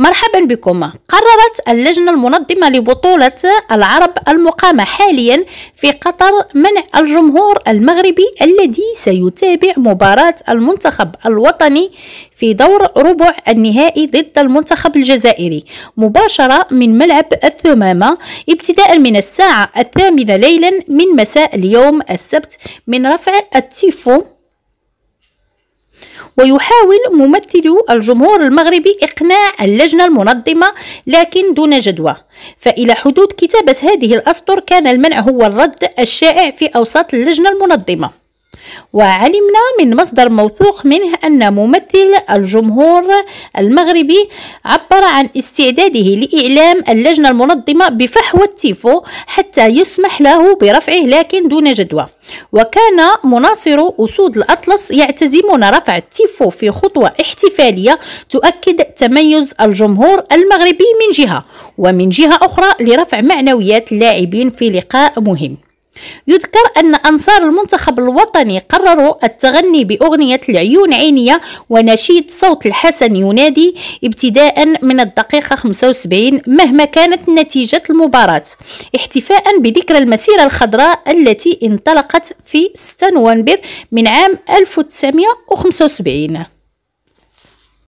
مرحبا بكم قررت اللجنة المنظمة لبطولة العرب المقامة حاليا في قطر منع الجمهور المغربي الذي سيتابع مباراة المنتخب الوطني في دور ربع النهائي ضد المنتخب الجزائري مباشرة من ملعب الثمامة ابتداء من الساعة الثامنة ليلا من مساء اليوم السبت من رفع التيفو ويحاول ممثل الجمهور المغربي إقناع اللجنة المنظمة لكن دون جدوى فإلى حدود كتابة هذه الأسطر كان المنع هو الرد الشائع في أوساط اللجنة المنظمة وعلمنا من مصدر موثوق منه أن ممثل الجمهور المغربي عبر عن استعداده لإعلام اللجنة المنظمة بفحوى التيفو حتى يسمح له برفعه لكن دون جدوى وكان مناصر أسود الأطلس يعتزمون رفع التيفو في خطوة احتفالية تؤكد تميز الجمهور المغربي من جهة ومن جهة أخرى لرفع معنويات اللاعبين في لقاء مهم يذكر أن أنصار المنتخب الوطني قرروا التغني بأغنية العيون عينية ونشيد صوت الحسن ينادي ابتداء من الدقيقة 75 مهما كانت نتيجة المباراة احتفاء بذكرى المسيرة الخضراء التي انطلقت في 6 نوفمبر من عام 1975